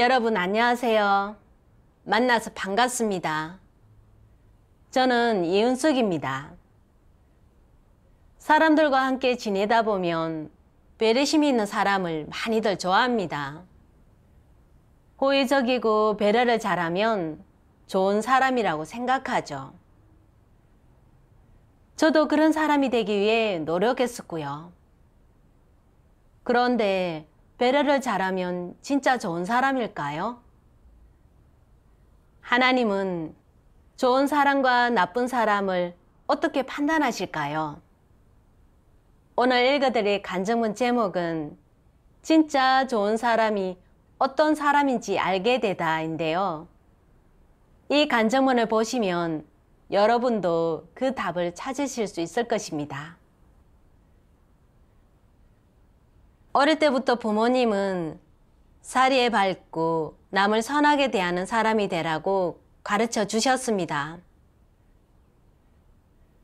여러분 안녕하세요. 만나서 반갑습니다. 저는 이은숙입니다. 사람들과 함께 지내다 보면 배려심 있는 사람을 많이들 좋아합니다. 호의적이고 배려를 잘하면 좋은 사람이라고 생각하죠. 저도 그런 사람이 되기 위해 노력했었고요. 그런데 배려를 잘하면 진짜 좋은 사람일까요? 하나님은 좋은 사람과 나쁜 사람을 어떻게 판단하실까요? 오늘 읽어드릴 간증문 제목은 진짜 좋은 사람이 어떤 사람인지 알게 되다인데요. 이 간증문을 보시면 여러분도 그 답을 찾으실 수 있을 것입니다. 어릴 때부터 부모님은 사리에 밝고 남을 선하게 대하는 사람이 되라고 가르쳐 주셨습니다.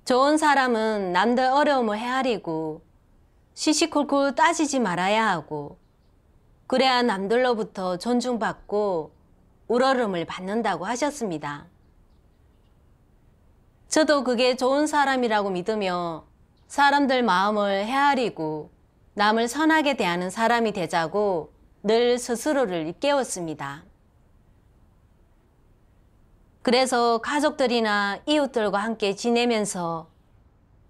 좋은 사람은 남들 어려움을 헤아리고 시시콜콜 따지지 말아야 하고 그래야 남들로부터 존중받고 우러름을 받는다고 하셨습니다. 저도 그게 좋은 사람이라고 믿으며 사람들 마음을 헤아리고 남을 선하게 대하는 사람이 되자고 늘 스스로를 깨웠습니다. 그래서 가족들이나 이웃들과 함께 지내면서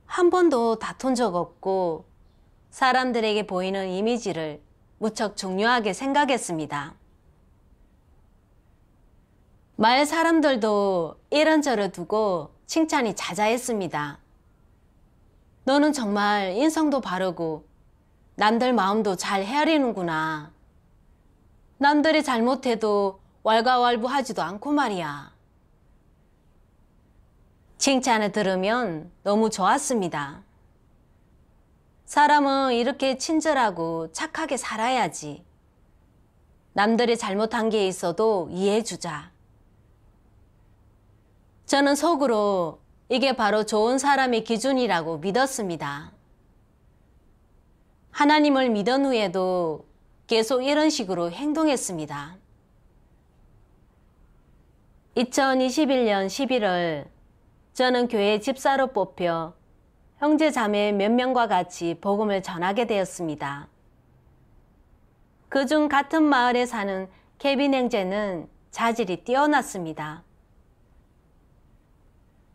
한 번도 다툰 적 없고 사람들에게 보이는 이미지를 무척 중요하게 생각했습니다. 마을 사람들도 이런저런 두고 칭찬이 자자했습니다. 너는 정말 인성도 바르고 남들 마음도 잘 헤아리는구나. 남들이 잘못해도 왈가왈부하지도 않고 말이야. 칭찬을 들으면 너무 좋았습니다. 사람은 이렇게 친절하고 착하게 살아야지. 남들이 잘못한 게 있어도 이해해 주자. 저는 속으로 이게 바로 좋은 사람의 기준이라고 믿었습니다. 하나님을 믿은 후에도 계속 이런 식으로 행동했습니다. 2021년 11월 저는 교회 집사로 뽑혀 형제 자매 몇 명과 같이 복음을 전하게 되었습니다. 그중 같은 마을에 사는 케빈 행제는 자질이 뛰어났습니다.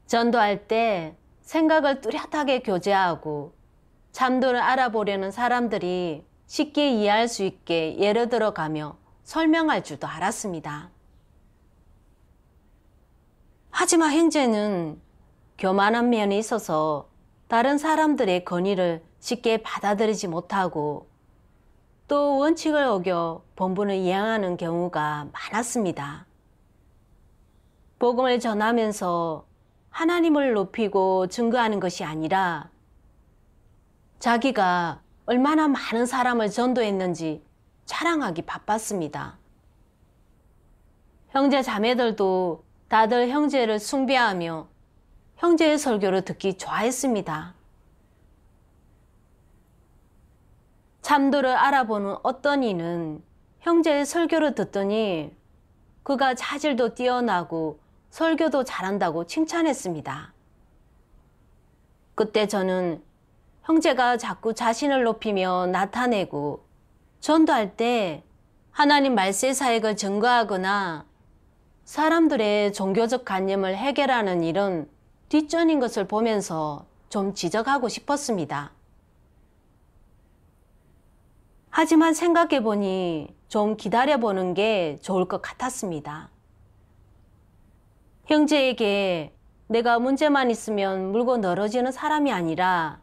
전도할 때 생각을 뚜렷하게 교제하고 참도를 알아보려는 사람들이 쉽게 이해할 수 있게 예를 들어가며 설명할 줄도 알았습니다. 하지만 행제는 교만한 면이 있어서 다른 사람들의 건의를 쉽게 받아들이지 못하고 또 원칙을 어겨 본분을 이행하는 경우가 많았습니다. 복음을 전하면서 하나님을 높이고 증거하는 것이 아니라 자기가 얼마나 많은 사람을 전도했는지 자랑하기 바빴습니다. 형제 자매들도 다들 형제를 숭배하며 형제의 설교를 듣기 좋아했습니다. 참도를 알아보는 어떤 이는 형제의 설교를 듣더니 그가 자질도 뛰어나고 설교도 잘한다고 칭찬했습니다. 그때 저는 형제가 자꾸 자신을 높이며 나타내고 전도할 때 하나님 말세 사역을 증거하거나 사람들의 종교적 관념을 해결하는 일은 뒷전인 것을 보면서 좀 지적하고 싶었습니다. 하지만 생각해 보니 좀 기다려 보는 게 좋을 것 같았습니다. 형제에게 내가 문제만 있으면 물고 늘어지는 사람이 아니라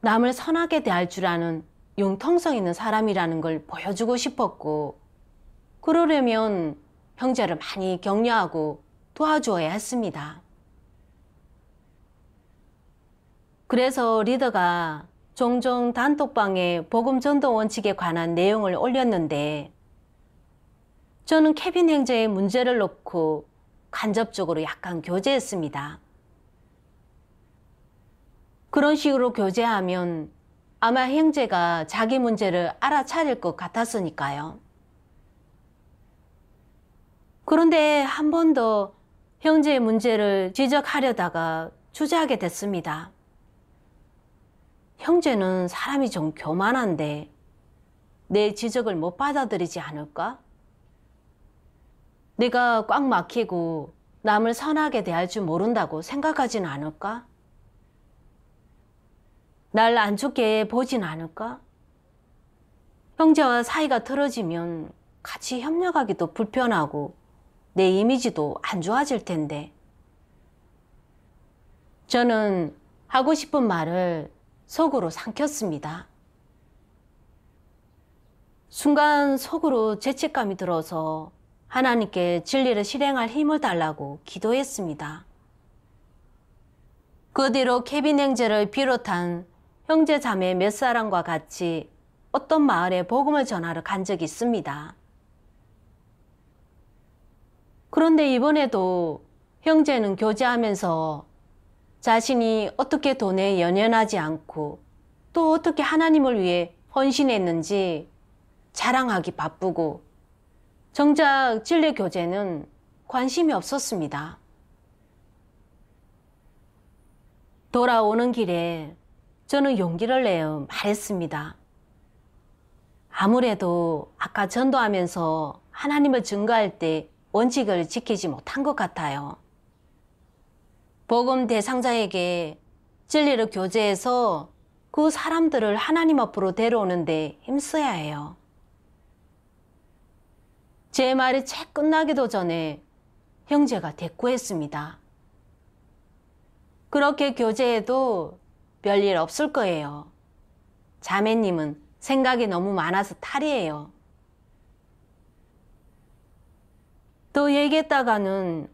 남을 선하게 대할 줄 아는 융통성 있는 사람이라는 걸 보여주고 싶었고 그러려면 형제를 많이 격려하고 도와주어야 했습니다. 그래서 리더가 종종 단톡방에 복음 전도 원칙에 관한 내용을 올렸는데 저는 케빈 형제의 문제를 놓고 간접적으로 약간 교제했습니다. 그런 식으로 교제하면 아마 형제가 자기 문제를 알아차릴 것 같았으니까요. 그런데 한 번 더 형제의 문제를 지적하려다가 주저하게 됐습니다. 형제는 사람이 좀 교만한데 내 지적을 못 받아들이지 않을까? 내가 꽉 막히고 남을 선하게 대할 줄 모른다고 생각하진 않을까? 날안 좋게 보진 않을까? 형제와 사이가 틀어지면 같이 협력하기도 불편하고 내 이미지도 안 좋아질 텐데. 저는 하고 싶은 말을 속으로 삼켰습니다. 순간 속으로 죄책감이 들어서 하나님께 진리를 실행할 힘을 달라고 기도했습니다. 그 뒤로 케빈 행제를 비롯한 형제 자매 몇 사람과 같이 어떤 마을에 복음을 전하러 간 적이 있습니다. 그런데 이번에도 형제는 교제하면서 자신이 어떻게 돈에 연연하지 않고 또 어떻게 하나님을 위해 헌신했는지 자랑하기 바쁘고 정작 진례 교제는 관심이 없었습니다. 돌아오는 길에 저는 용기를 내어 말했습니다. 아무래도 아까 전도하면서 하나님을 증거할 때 원칙을 지키지 못한 것 같아요. 복음 대상자에게 진리를 교제해서 그 사람들을 하나님 앞으로 데려오는데 힘써야 해요. 제 말이 책 끝나기도 전에 형제가 대꾸했습니다. 그렇게 교제해도 별일 없을 거예요. 자매님은 생각이 너무 많아서 탈이에요. 또 얘기했다가는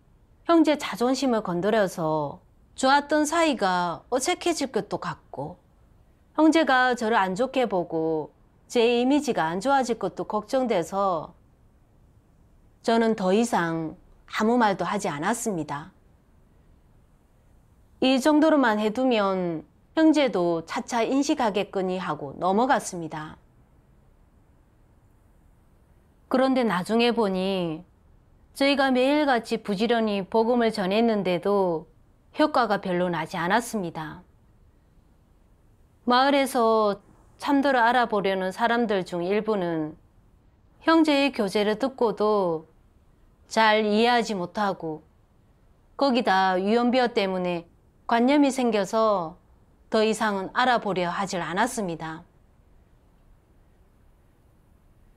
형제 자존심을 건드려서 좋았던 사이가 어색해질 것도 같고 형제가 저를 안 좋게 보고 제 이미지가 안 좋아질 것도 걱정돼서 저는 더 이상 아무 말도 하지 않았습니다. 이 정도로만 해두면 형제도 차차 인식하겠거니 하고 넘어갔습니다. 그런데 나중에 보니 저희가 매일같이 부지런히 복음을 전했는데도 효과가 별로 나지 않았습니다. 마을에서 참들을 알아보려는 사람들 중 일부는 형제의 교제를 듣고도 잘 이해하지 못하고 거기다 유언비어 때문에 관념이 생겨서 더 이상은 알아보려 하질 않았습니다.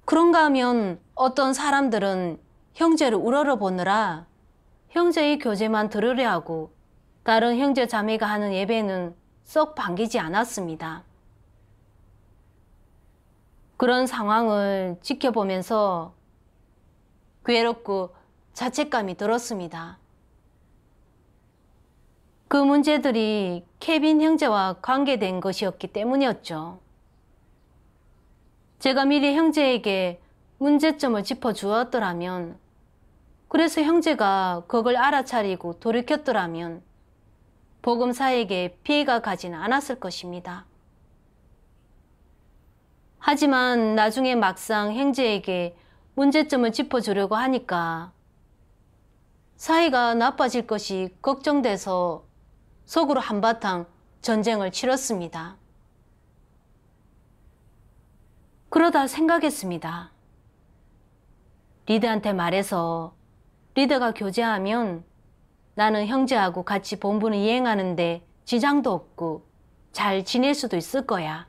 그런가 하면 어떤 사람들은 형제를 우러러보느라 형제의 교제만 들으려 하고 다른 형제 자매가 하는 예배는 썩 반기지 않았습니다. 그런 상황을 지켜보면서 괴롭고 자책감이 들었습니다. 그 문제들이 케빈 형제와 관계된 것이었기 때문이었죠. 제가 미리 형제에게 문제점을 짚어주었더라면, 그래서 형제가 그걸 알아차리고 돌이켰더라면, 복음사에게 피해가 가진 않았을 것입니다. 하지만 나중에 막상 형제에게 문제점을 짚어주려고 하니까 사이가 나빠질 것이 걱정돼서 속으로 한바탕 전쟁을 치렀습니다. 그러다 생각했습니다. 리드한테 말해서 리더가 교제하면 나는 형제하고 같이 본부는 이행하는데 지장도 없고 잘 지낼 수도 있을 거야.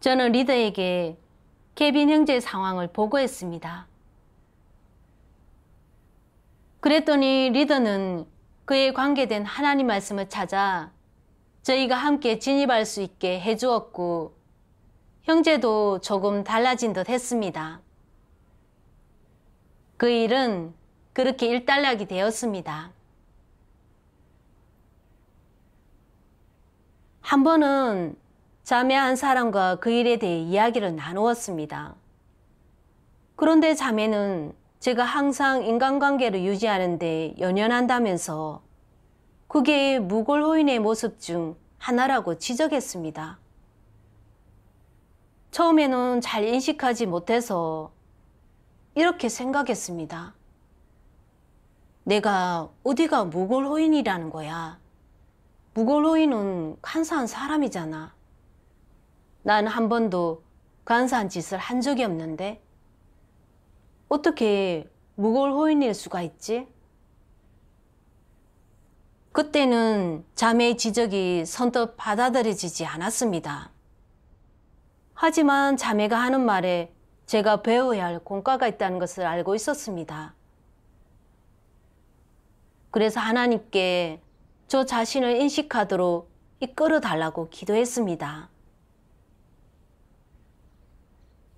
저는 리더에게 케빈 형제의 상황을 보고했습니다. 그랬더니 리더는 그에 관계된 하나님 말씀을 찾아 저희가 함께 진입할 수 있게 해주었고 형제도 조금 달라진 듯 했습니다. 그 일은 그렇게 일단락이 되었습니다. 한 번은 자매 한 사람과 그 일에 대해 이야기를 나누었습니다. 그런데 자매는 제가 항상 인간관계를 유지하는데 연연한다면서 그게 무골호인의 모습 중 하나라고 지적했습니다. 처음에는 잘 인식하지 못해서 이렇게 생각했습니다. 내가 어디가 무골호인이라는 거야. 무골호인은 간사한 사람이잖아. 난 한 번도 간사한 짓을 한 적이 없는데 어떻게 무거울 호인일 수가 있지? 그때는 자매의 지적이 선뜻 받아들여지지 않았습니다. 하지만 자매가 하는 말에 제가 배워야 할 공과가 있다는 것을 알고 있었습니다. 그래서 하나님께 저 자신을 인식하도록 이끌어 달라고 기도했습니다.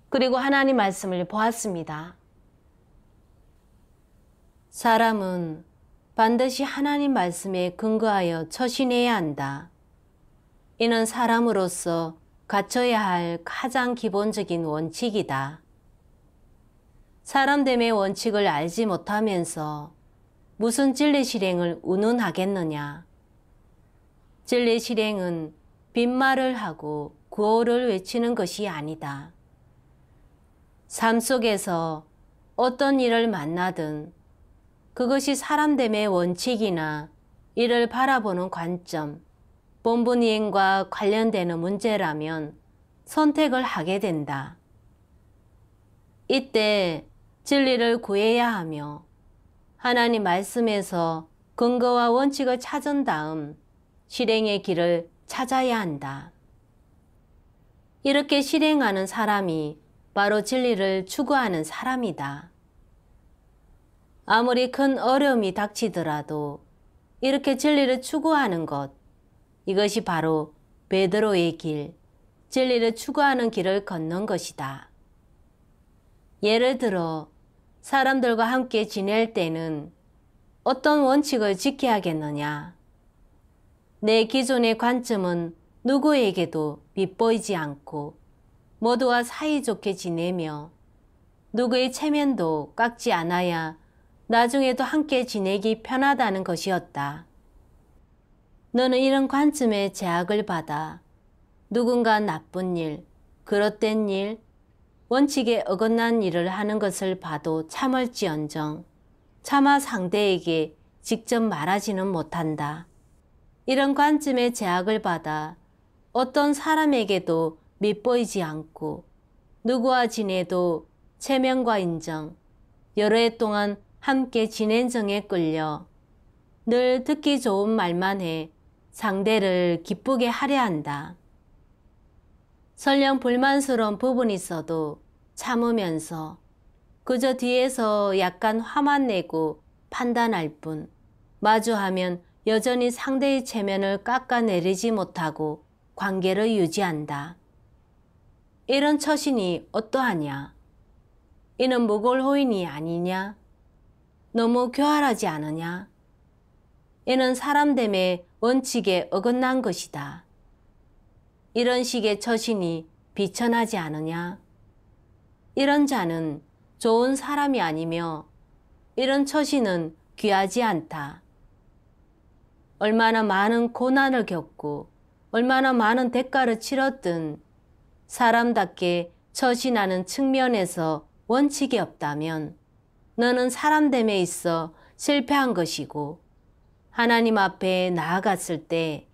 그리고 하나님 말씀을 보았습니다. 사람은 반드시 하나님 말씀에 근거하여 처신해야 한다. 이는 사람으로서 갖춰야 할 가장 기본적인 원칙이다. 사람됨의 원칙을 알지 못하면서 무슨 진리 실행을 운운하겠느냐. 진리 실행은 빈말을 하고 구호를 외치는 것이 아니다. 삶 속에서 어떤 일을 만나든 그것이 사람됨의 원칙이나 이를 바라보는 관점, 본분이행과 관련되는 문제라면 선택을 하게 된다. 이때 진리를 구해야 하며 하나님 말씀에서 근거와 원칙을 찾은 다음 실행의 길을 찾아야 한다. 이렇게 실행하는 사람이 바로 진리를 추구하는 사람이다. 아무리 큰 어려움이 닥치더라도 이렇게 진리를 추구하는 것, 이것이 바로 베드로의 길, 진리를 추구하는 길을 걷는 것이다. 예를 들어 사람들과 함께 지낼 때는 어떤 원칙을 지켜야겠느냐? 내 기존의 관점은 누구에게도 빗보이지 않고 모두와 사이좋게 지내며 누구의 체면도 깎지 않아야 나중에도 함께 지내기 편하다는 것이었다. 너는 이런 관점의 제약을 받아 누군가 나쁜 일, 그릇된 일, 원칙에 어긋난 일을 하는 것을 봐도 참을지언정 차마 상대에게 직접 말하지는 못한다. 이런 관점의 제약을 받아 어떤 사람에게도 밑보이지 않고 누구와 지내도 체면과 인정, 여러 해 동안 함께 진행정에 끌려 늘 듣기 좋은 말만 해 상대를 기쁘게 하려 한다. 설령 불만스러운 부분이 있어도 참으면서 그저 뒤에서 약간 화만 내고 판단할 뿐 마주하면 여전히 상대의 체면을 깎아내리지 못하고 관계를 유지한다. 이런 처신이 어떠하냐? 이는 무골호인이 아니냐? 너무 교활하지 않으냐? 이는 사람됨의 원칙에 어긋난 것이다. 이런 식의 처신이 비천하지 않으냐? 이런 자는 좋은 사람이 아니며 이런 처신은 귀하지 않다. 얼마나 많은 고난을 겪고 얼마나 많은 대가를 치렀든 사람답게 처신하는 측면에서 원칙이 없다면 너는 사람 됨에 있어 실패한 것이고 하나님 앞에 나아갔을 때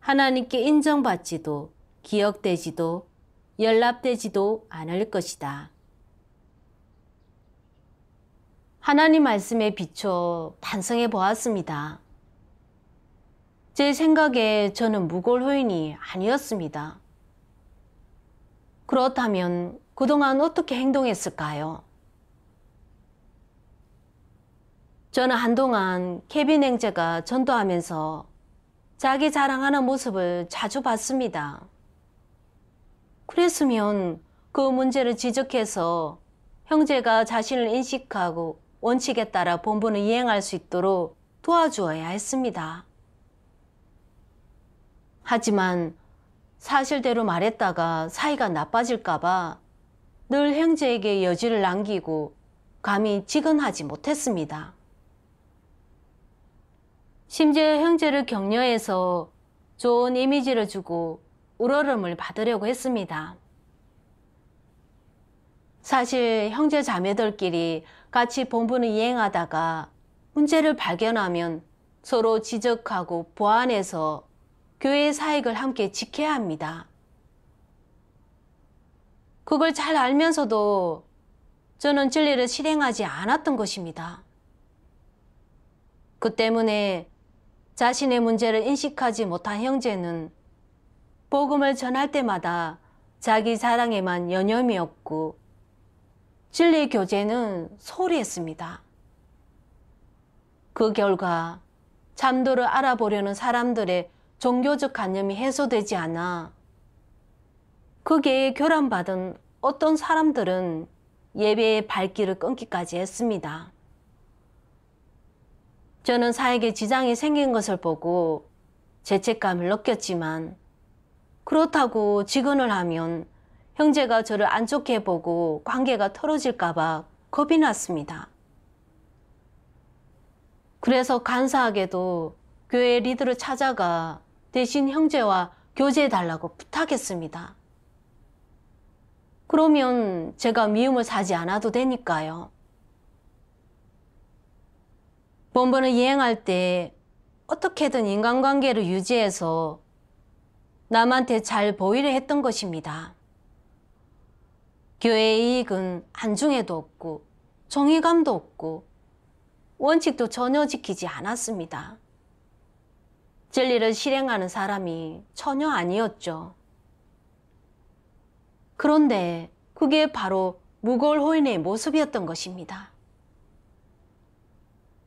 하나님께 인정받지도 기억되지도 연락되지도 않을 것이다. 하나님 말씀에 비춰 반성해 보았습니다. 제 생각에 저는 무골호인이 아니었습니다. 그렇다면 그동안 어떻게 행동했을까요? 저는 한동안 케빈 행제가 전도하면서 자기 자랑하는 모습을 자주 봤습니다. 그랬으면 그 문제를 지적해서 형제가 자신을 인식하고 원칙에 따라 본분을 이행할 수 있도록 도와주어야 했습니다. 하지만 사실대로 말했다가 사이가 나빠질까봐 늘 형제에게 여지를 남기고 감히 직언하지 못했습니다. 심지어 형제를 격려해서 좋은 이미지를 주고 우러름을 받으려고 했습니다. 사실 형제 자매들끼리 같이 본분을 이행하다가 문제를 발견하면 서로 지적하고 보완해서 교회의 사익을 함께 지켜야 합니다. 그걸 잘 알면서도 저는 진리를 실행하지 않았던 것입니다. 그 때문에 자신의 문제를 인식하지 못한 형제는 복음을 전할 때마다 자기 사랑에만 여념이없고 진리 교제는 소홀했습니다. 그 결과 참도를 알아보려는 사람들의 종교적 관념이 해소되지 않아 그게 교란받은 어떤 사람들은 예배의 발길을 끊기까지 했습니다. 저는 사에게 지장이 생긴 것을 보고 죄책감을 느꼈지만 그렇다고 직언을 하면 형제가 저를 안 좋게 보고 관계가 틀어질까봐 겁이 났습니다. 그래서 간사하게도 교회 리드를 찾아가 대신 형제와 교제해달라고 부탁했습니다. 그러면 제가 미움을 사지 않아도 되니까요. 본부는 이행할 때 어떻게든 인간관계를 유지해서 남한테 잘 보이려 했던 것입니다. 교회의 이익은 한중에도 없고 정의감도 없고 원칙도 전혀 지키지 않았습니다. 진리를 실행하는 사람이 전혀 아니었죠. 그런데 그게 바로 무골 호인의 모습이었던 것입니다.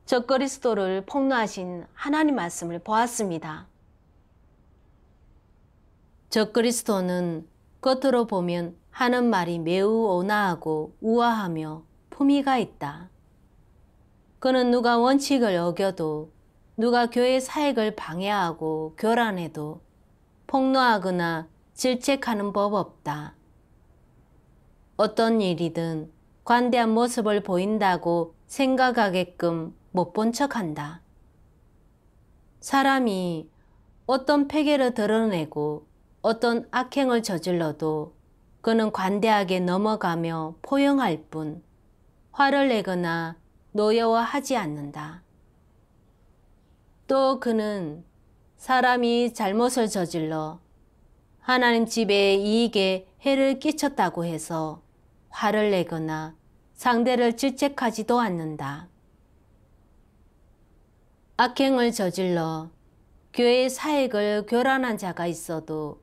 저 그리스도를 폭로하신 하나님 말씀을 보았습니다. 저 그리스도는 겉으로 보면 하는 말이 매우 온화하고 우아하며 품위가 있다. 그는 누가 원칙을 어겨도 누가 교회 사역을 방해하고 교란해도 폭로하거나 질책하는 법 없다. 어떤 일이든 관대한 모습을 보인다고 생각하게끔 못본 척한다. 사람이 어떤 폐계를 드러내고 어떤 악행을 저질러도 그는 관대하게 넘어가며 포용할 뿐 화를 내거나 노여워하지 않는다. 또 그는 사람이 잘못을 저질러 하나님 집의 이익에 해를 끼쳤다고 해서 화를 내거나 상대를 질책하지도 않는다. 악행을 저질러 교회의 사익을 교란한 자가 있어도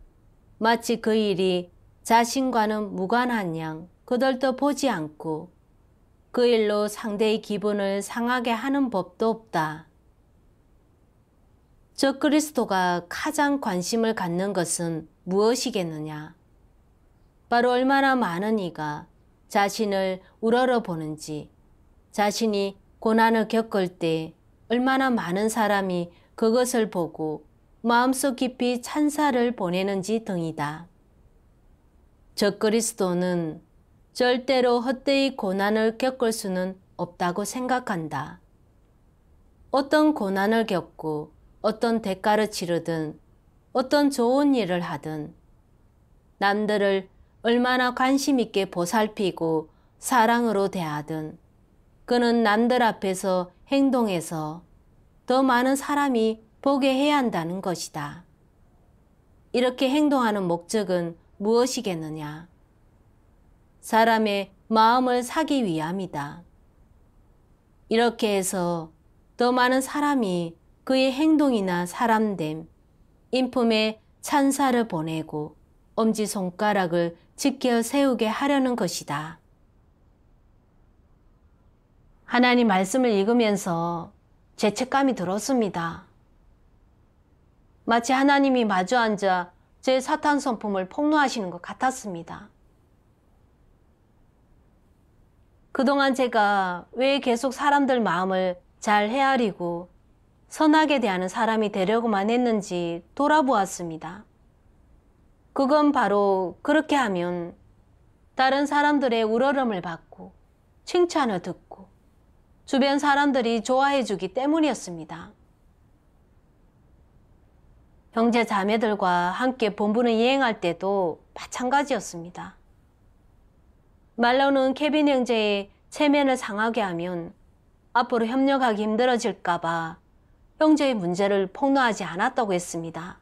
마치 그 일이 자신과는 무관한 양 그들도 보지 않고 그 일로 상대의 기분을 상하게 하는 법도 없다. 저 그리스도가 가장 관심을 갖는 것은 무엇이겠느냐? 바로 얼마나 많은 이가 자신을 우러러 보는지, 자신이 고난을 겪을 때 얼마나 많은 사람이 그것을 보고 마음속 깊이 찬사를 보내는지 등이다. 적그리스도는 절대로 헛되이 고난을 겪을 수는 없다고 생각한다. 어떤 고난을 겪고 어떤 대가를 치르든 어떤 좋은 일을 하든 남들을 얼마나 관심 있게 보살피고 사랑으로 대하든 그는 남들 앞에서 행동해서 더 많은 사람이 보게 해야 한다는 것이다. 이렇게 행동하는 목적은 무엇이겠느냐? 사람의 마음을 사기 위함이다. 이렇게 해서 더 많은 사람이 그의 행동이나 사람됨, 인품에 찬사를 보내고 엄지손가락을 지켜 세우게 하려는 것이다. 하나님 말씀을 읽으면서 죄책감이 들었습니다. 마치 하나님이 마주 앉아 제 사탄 성품을 폭로하시는 것 같았습니다. 그동안 제가 왜 계속 사람들 마음을 잘 헤아리고 선하게 대하는 사람이 되려고만 했는지 돌아보았습니다. 그건 바로 그렇게 하면 다른 사람들의 우러름을 받고 칭찬을 듣고 주변 사람들이 좋아해 주기 때문이었습니다. 형제 자매들과 함께 본분을 이행할 때도 마찬가지였습니다. 말로는 케빈 형제의 체면을 상하게 하면 앞으로 협력하기 힘들어질까봐 형제의 문제를 폭로하지 않았다고 했습니다.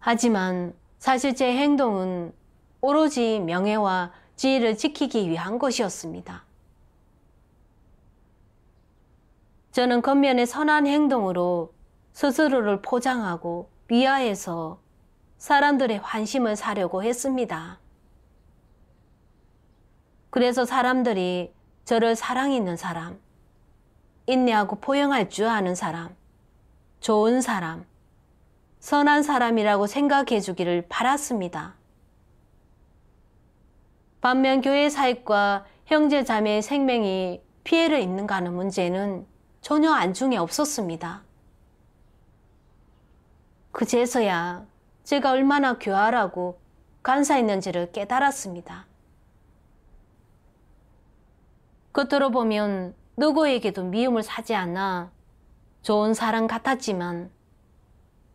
하지만 사실 제 행동은 오로지 명예와 지혜를 지키기 위한 것이었습니다. 저는 겉면의 선한 행동으로 스스로를 포장하고 위하해서 사람들의 관심을 사려고 했습니다. 그래서 사람들이 저를 사랑 있는 사람, 인내하고 포용할 줄 아는 사람, 좋은 사람, 선한 사람이라고 생각해 주기를 바랐습니다. 반면 교회 사익과 형제 자매의 생명이 피해를 입는가 하는 문제는 전혀 안중에 없었습니다. 그제서야 제가 얼마나 교활하고 간사있는지를 깨달았습니다. 겉으로 보면 누구에게도 미움을 사지 않아 좋은 사람 같았지만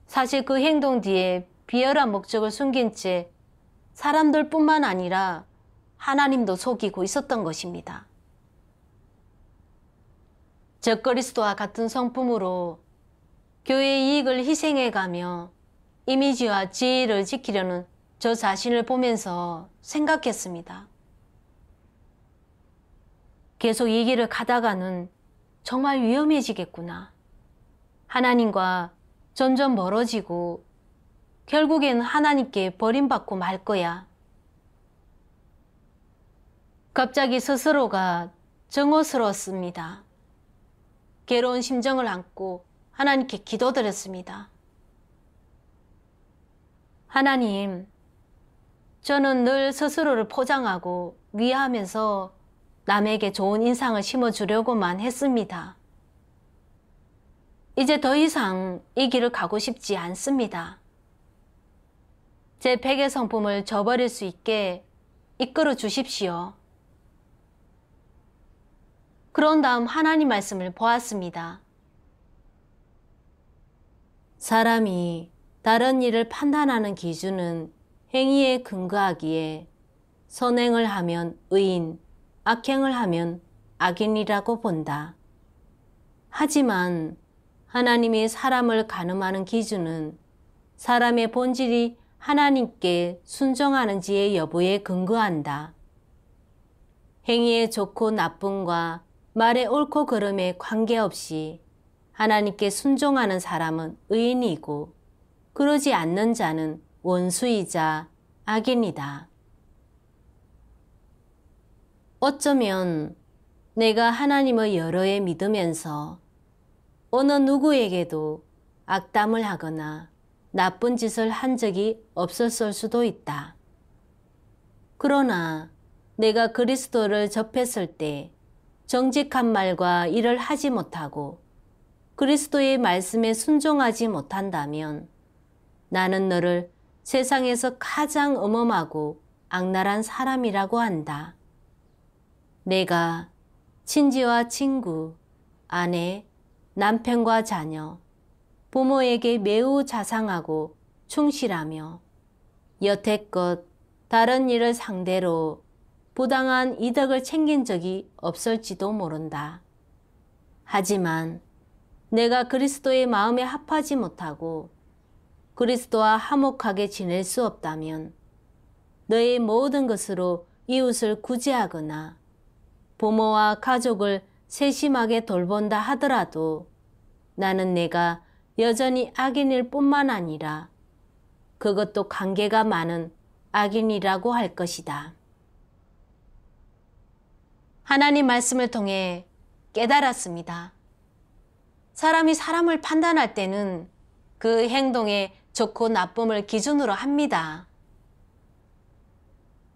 사실 그 행동 뒤에 비열한 목적을 숨긴 채 사람들 뿐만 아니라 하나님도 속이고 있었던 것입니다. 적그리스도와 같은 성품으로 교회의 이익을 희생해가며 이미지와 지위를 지키려는 저 자신을 보면서 생각했습니다. 계속 이 길을 가다가는 정말 위험해지겠구나. 하나님과 점점 멀어지고 결국엔 하나님께 버림받고 말 거야. 갑자기 스스로가 정오스러웠습니다. 괴로운 심정을 안고 하나님께 기도드렸습니다. 하나님, 저는 늘 스스로를 포장하고 위하면서 남에게 좋은 인상을 심어주려고만 했습니다. 이제 더 이상 이 길을 가고 싶지 않습니다. 제 베개 성품을 저버릴 수 있게 이끌어 주십시오. 그런 다음 하나님 말씀을 보았습니다. 사람이 다른 일을 판단하는 기준은 행위에 근거하기에 선행을 하면 의인, 악행을 하면 악인이라고 본다. 하지만 하나님이 사람을 가늠하는 기준은 사람의 본질이 하나님께 순종하는지의 여부에 근거한다. 행위의 좋고 나쁨과 말의 옳고 그름에 관계없이 하나님께 순종하는 사람은 의인이고 그러지 않는 자는 원수이자 악인이다. 어쩌면 내가 하나님의 여러에 믿으면서 어느 누구에게도 악담을 하거나 나쁜 짓을 한 적이 없었을 수도 있다. 그러나 내가 그리스도를 접했을 때 정직한 말과 일을 하지 못하고 그리스도의 말씀에 순종하지 못한다면 나는 너를 세상에서 가장 음험하고 악랄한 사람이라고 한다. 내가 친지와 친구, 아내, 남편과 자녀, 부모에게 매우 자상하고 충실하며 여태껏 다른 일을 상대로 부당한 이득을 챙긴 적이 없을지도 모른다. 하지만 내가 그리스도의 마음에 합하지 못하고 그리스도와 화목하게 지낼 수 없다면 너의 모든 것으로 이웃을 구제하거나 부모와 가족을 세심하게 돌본다 하더라도 나는 내가 여전히 악인일 뿐만 아니라 그것도 관계가 많은 악인이라고 할 것이다. 하나님 말씀을 통해 깨달았습니다. 사람이 사람을 판단할 때는 그 행동의 좋고 나쁨을 기준으로 합니다.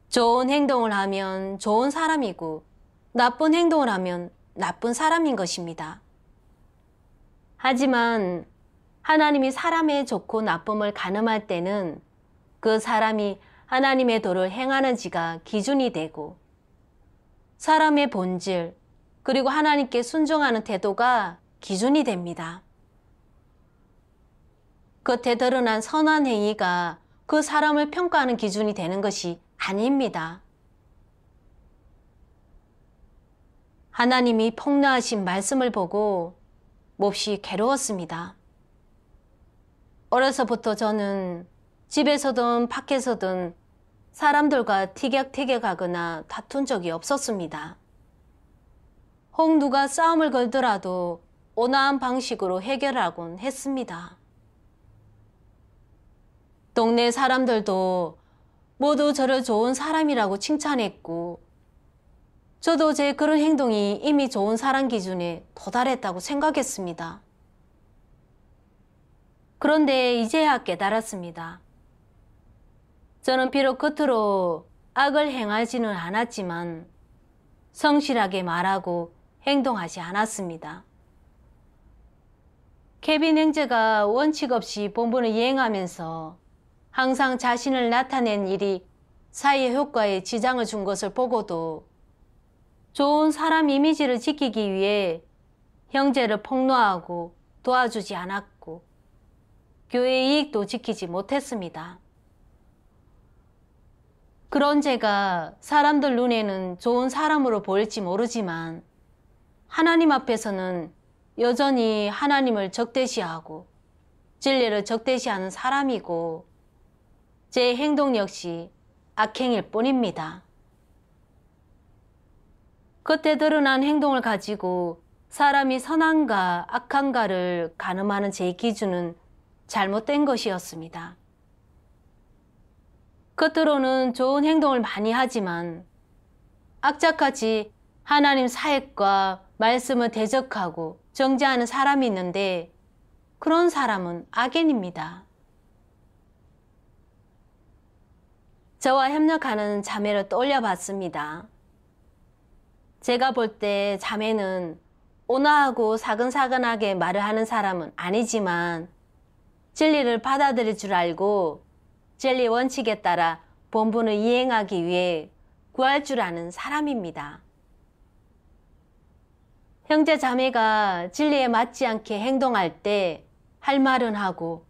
좋은 행동을 하면 좋은 사람이고 나쁜 행동을 하면 나쁜 사람인 것입니다. 하지만 하나님이 사람의 좋고 나쁨을 가늠할 때는 그 사람이 하나님의 도를 행하는지가 기준이 되고 사람의 본질, 그리고 하나님께 순종하는 태도가 기준이 됩니다. 겉에 그 드러난 선한 행위가 그 사람을 평가하는 기준이 되는 것이 아닙니다. 하나님이 폭로하신 말씀을 보고 몹시 괴로웠습니다. 어려서부터 저는 집에서든 밖에서든 사람들과 티격태격하거나 다툰 적이 없었습니다. 혹 누가 싸움을 걸더라도 온화한 방식으로 해결하곤 했습니다. 동네 사람들도 모두 저를 좋은 사람이라고 칭찬했고 저도 제 그런 행동이 이미 좋은 사람 기준에 도달했다고 생각했습니다. 그런데 이제야 깨달았습니다. 저는 비록 겉으로 악을 행하지는 않았지만 성실하게 말하고 행동하지 않았습니다. 케빈 형제가 원칙 없이 본분을 이행하면서 항상 자신을 나타낸 일이 사회 효과에 지장을 준 것을 보고도 좋은 사람 이미지를 지키기 위해 형제를 폭로하고 도와주지 않았고 교회 이익도 지키지 못했습니다. 그런 제가 사람들 눈에는 좋은 사람으로 보일지 모르지만 하나님 앞에서는 여전히 하나님을 적대시하고 진리를 적대시하는 사람이고 제 행동 역시 악행일 뿐입니다. 그때 드러난 행동을 가지고 사람이 선한가 악한가를 가늠하는 제 기준은 잘못된 것이었습니다. 겉으로는 좋은 행동을 많이 하지만 악착같이 하나님 사역과 말씀을 대적하고 정죄하는 사람이 있는데 그런 사람은 악인입니다. 저와 협력하는 자매를 떠올려 봤습니다. 제가 볼 때 자매는 온화하고 사근사근하게 말을 하는 사람은 아니지만 진리를 받아들일 줄 알고 진리 원칙에 따라 본분을 이행하기 위해 구할 줄 아는 사람입니다. 형제 자매가 진리에 맞지 않게 행동할 때 할 말은 하고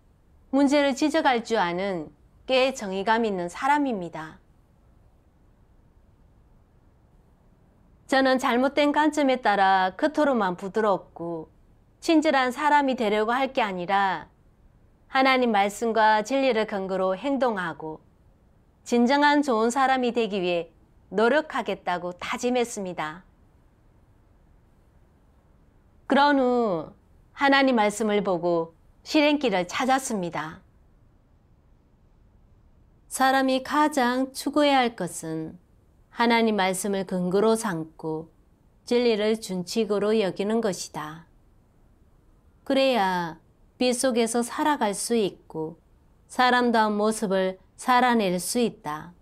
문제를 지적할 줄 아는 꽤 정의감 있는 사람입니다. 저는 잘못된 관점에 따라 그토록만 부드럽고 친절한 사람이 되려고 할 게 아니라 하나님 말씀과 진리를 근거로 행동하고 진정한 좋은 사람이 되기 위해 노력하겠다고 다짐했습니다. 그런 후 하나님 말씀을 보고 실행길을 찾았습니다. 사람이 가장 추구해야 할 것은 하나님 말씀을 근거로 삼고 진리를 준칙으로 여기는 것이다. 그래야 빛 속에서 살아갈 수 있고 사람다운 모습을 살아낼 수 있다.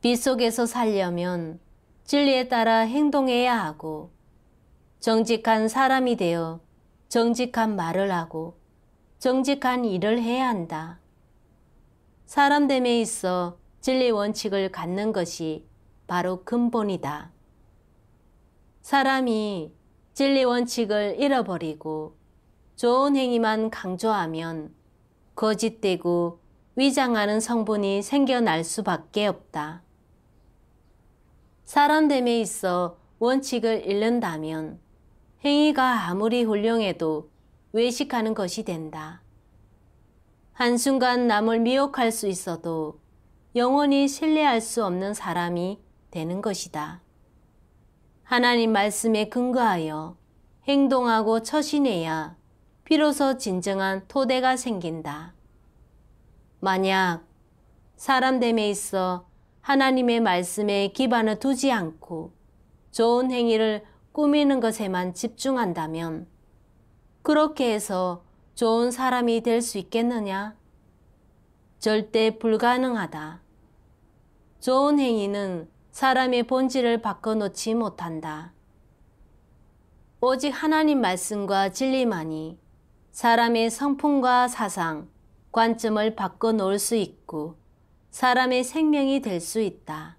빛 속에서 살려면 진리에 따라 행동해야 하고 정직한 사람이 되어 정직한 말을 하고 정직한 일을 해야 한다. 사람됨에 있어 진리 원칙을 갖는 것이 바로 근본이다. 사람이 진리 원칙을 잃어버리고 좋은 행위만 강조하면 거짓되고 위장하는 성분이 생겨날 수밖에 없다. 사람됨에 있어 원칙을 잃는다면 행위가 아무리 훌륭해도 외식하는 것이 된다. 한순간 남을 미혹할 수 있어도 영원히 신뢰할 수 없는 사람이 되는 것이다. 하나님 말씀에 근거하여 행동하고 처신해야 비로소 진정한 토대가 생긴다. 만약 사람 됨에 있어 하나님의 말씀에 기반을 두지 않고 좋은 행위를 꾸미는 것에만 집중한다면 그렇게 해서 좋은 사람이 될 수 있겠느냐? 절대 불가능하다. 좋은 행위는 사람의 본질을 바꿔놓지 못한다. 오직 하나님 말씀과 진리만이 사람의 성품과 사상, 관점을 바꿔놓을 수 있고 사람의 생명이 될 수 있다.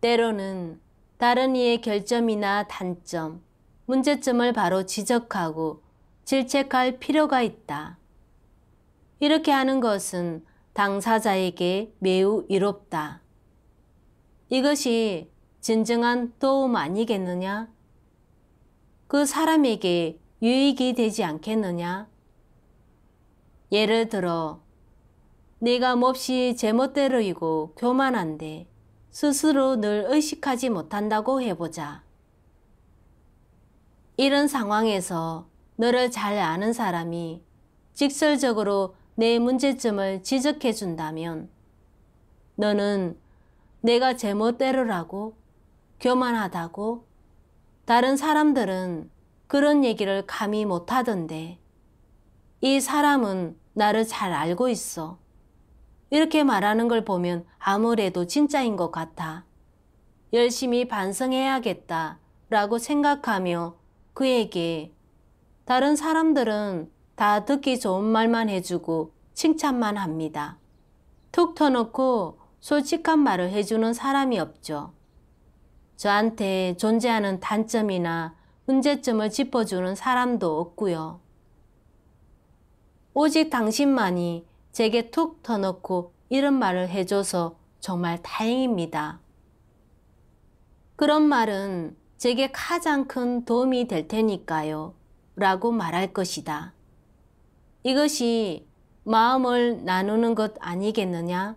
때로는 다른 이의 결점이나 단점, 문제점을 바로 지적하고 질책할 필요가 있다. 이렇게 하는 것은 당사자에게 매우 이롭다. 이것이 진정한 도움 아니겠느냐? 그 사람에게 유익이 되지 않겠느냐? 예를 들어 네가 몹시 제멋대로 이고 교만한데 스스로 늘 의식하지 못한다고 해보자. 이런 상황에서 너를 잘 아는 사람이 직설적으로 내 문제점을 지적해 준다면 너는 내가 제멋대로라고 교만하다고 다른 사람들은 그런 얘기를 감히 못하던데. 이 사람은 나를 잘 알고 있어. 이렇게 말하는 걸 보면 아무래도 진짜인 것 같아. 열심히 반성해야겠다 라고 생각하며 그에게 다른 사람들은 다 듣기 좋은 말만 해주고 칭찬만 합니다. 툭 터놓고 솔직한 말을 해주는 사람이 없죠. 저한테 존재하는 단점이나 문제점을 짚어주는 사람도 없고요. 오직 당신만이 제게 툭 터놓고 이런 말을 해줘서 정말 다행입니다. 그런 말은 제게 가장 큰 도움이 될 테니까요. 라고 말할 것이다. 이것이 마음을 나누는 것 아니겠느냐?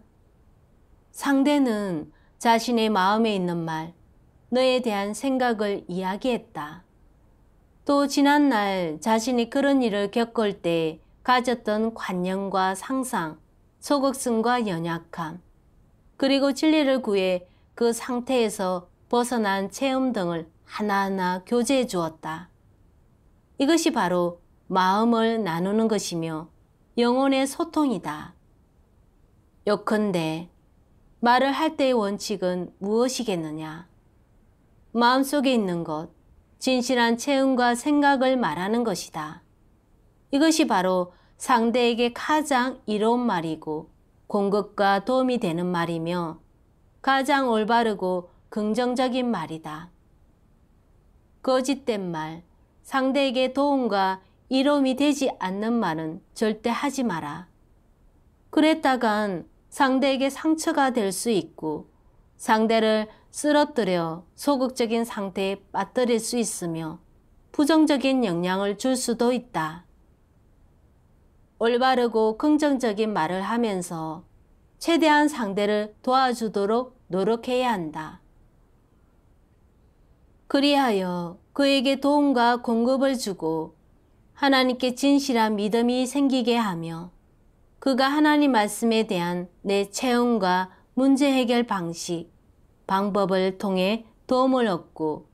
상대는 자신의 마음에 있는 말, 너에 대한 생각을 이야기했다. 또 지난날 자신이 그런 일을 겪을 때 가졌던 관념과 상상, 소극성과 연약함, 그리고 진리를 구해 그 상태에서 벗어난 체험 등을 하나하나 교제해 주었다. 이것이 바로 마음을 나누는 것이며 영혼의 소통이다. 요컨대 말을 할 때의 원칙은 무엇이겠느냐? 마음속에 있는 것, 진실한 체험과 생각을 말하는 것이다. 이것이 바로 상대에게 가장 이로운 말이고 공급과 도움이 되는 말이며 가장 올바르고 긍정적인 말이다. 거짓된 말, 상대에게 도움과 이로움이 되지 않는 말은 절대 하지 마라. 그랬다간 상대에게 상처가 될 수 있고 상대를 쓰러뜨려 소극적인 상태에 빠뜨릴 수 있으며 부정적인 영향을 줄 수도 있다. 올바르고 긍정적인 말을 하면서 최대한 상대를 도와주도록 노력해야 한다. 그리하여 그에게 도움과 공급을 주고 하나님께 진실한 믿음이 생기게 하며 그가 하나님 말씀에 대한 내 체험과 문제 해결 방식, 방법을 통해 도움을 얻고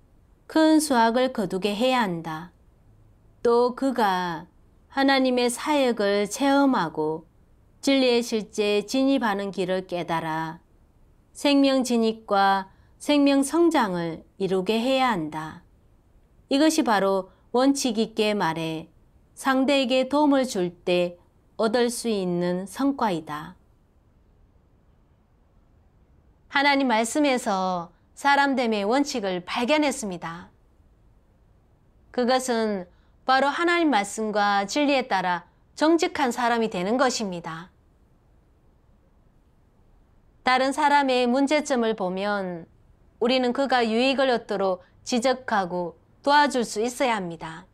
큰 수확을 거두게 해야 한다. 또 그가 하나님의 사역을 체험하고 진리의 실제 진입하는 길을 깨달아 생명 진입과 생명 성장을 이루게 해야 한다. 이것이 바로 원칙 있게 말해 상대에게 도움을 줄 때 얻을 수 있는 성과이다. 하나님 말씀에서 사람됨의 원칙을 발견했습니다. 그것은 바로 하나님 말씀과 진리에 따라 정직한 사람이 되는 것입니다. 다른 사람의 문제점을 보면 우리는 그가 유익을 얻도록 지적하고 도와줄 수 있어야 합니다.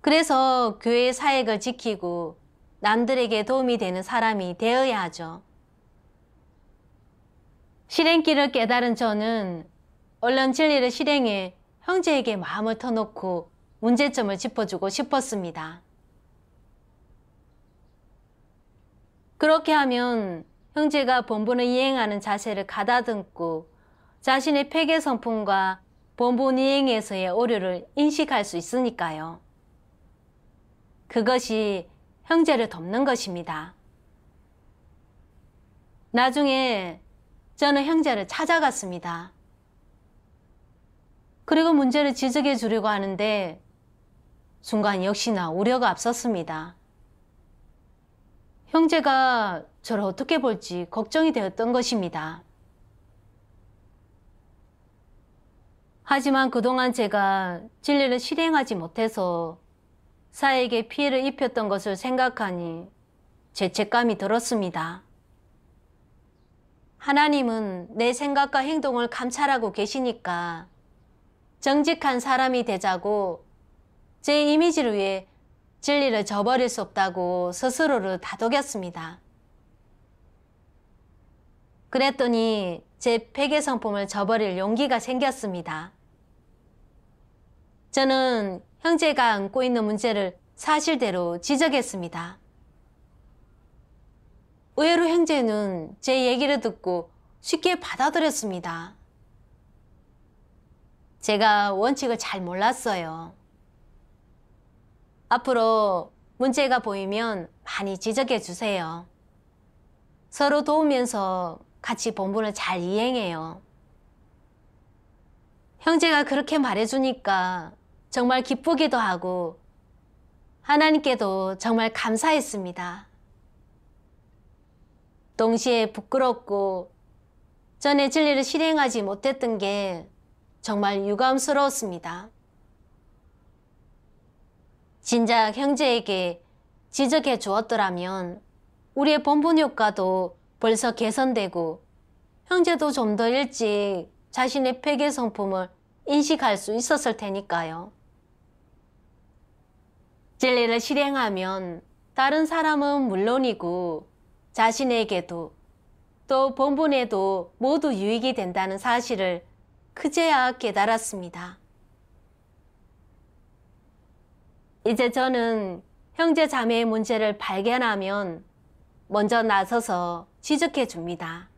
그래서 교회 사역을 지키고 남들에게 도움이 되는 사람이 되어야 하죠. 실행길을 깨달은 저는 얼른 진리를 실행해 형제에게 마음을 터놓고 문제점을 짚어주고 싶었습니다. 그렇게 하면 형제가 본분을 이행하는 자세를 가다듬고 자신의 폐계 성품과 본분 이행에서의 오류를 인식할 수 있으니까요. 그것이 형제를 돕는 것입니다. 나중에 저는 형제를 찾아갔습니다. 그리고 문제를 지적해 주려고 하는데 순간 역시나 우려가 앞섰습니다. 형제가 저를 어떻게 볼지 걱정이 되었던 것입니다. 하지만 그동안 제가 진리를 실행하지 못해서 사에게 피해를 입혔던 것을 생각하니 죄책감이 들었습니다. 하나님은 내 생각과 행동을 감찰하고 계시니까 정직한 사람이 되자고 제 이미지를 위해 진리를 저버릴 수 없다고 스스로를 다독였습니다. 그랬더니 제 베개 성품을 저버릴 용기가 생겼습니다. 저는 형제가 안고 있는 문제를 사실대로 지적했습니다. 의외로 형제는 제 얘기를 듣고 쉽게 받아들였습니다. 제가 원칙을 잘 몰랐어요. 앞으로 문제가 보이면 많이 지적해 주세요. 서로 도우면서 같이 본분을 잘 이행해요. 형제가 그렇게 말해주니까 정말 기쁘기도 하고 하나님께도 정말 감사했습니다. 동시에 부끄럽고 전에 진리를 실행하지 못했던 게 정말 유감스러웠습니다. 진작 형제에게 지적해 주었더라면 우리의 본분 효과도 벌써 개선되고 형제도 좀 더 일찍 자신의 폐계 성품을 인식할 수 있었을 테니까요. 진리를 실행하면 다른 사람은 물론이고 자신에게도 또 본분에도 모두 유익이 된다는 사실을 그제야 깨달았습니다. 이제 저는 형제 자매의 문제를 발견하면 먼저 나서서 지적해 줍니다.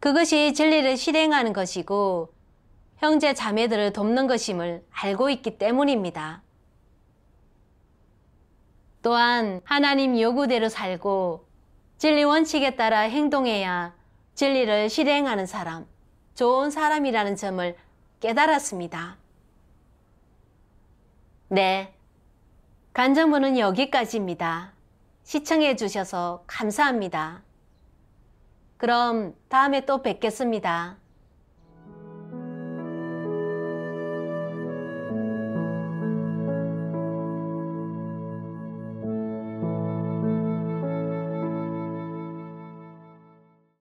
그것이 진리를 실행하는 것이고 형제 자매들을 돕는 것임을 알고 있기 때문입니다. 또한 하나님 요구대로 살고 진리 원칙에 따라 행동해야 진리를 실행하는 사람, 좋은 사람이라는 점을 깨달았습니다. 네. 간정문은 여기까지입니다. 시청해 주셔서 감사합니다. 그럼 다음에 또 뵙겠습니다.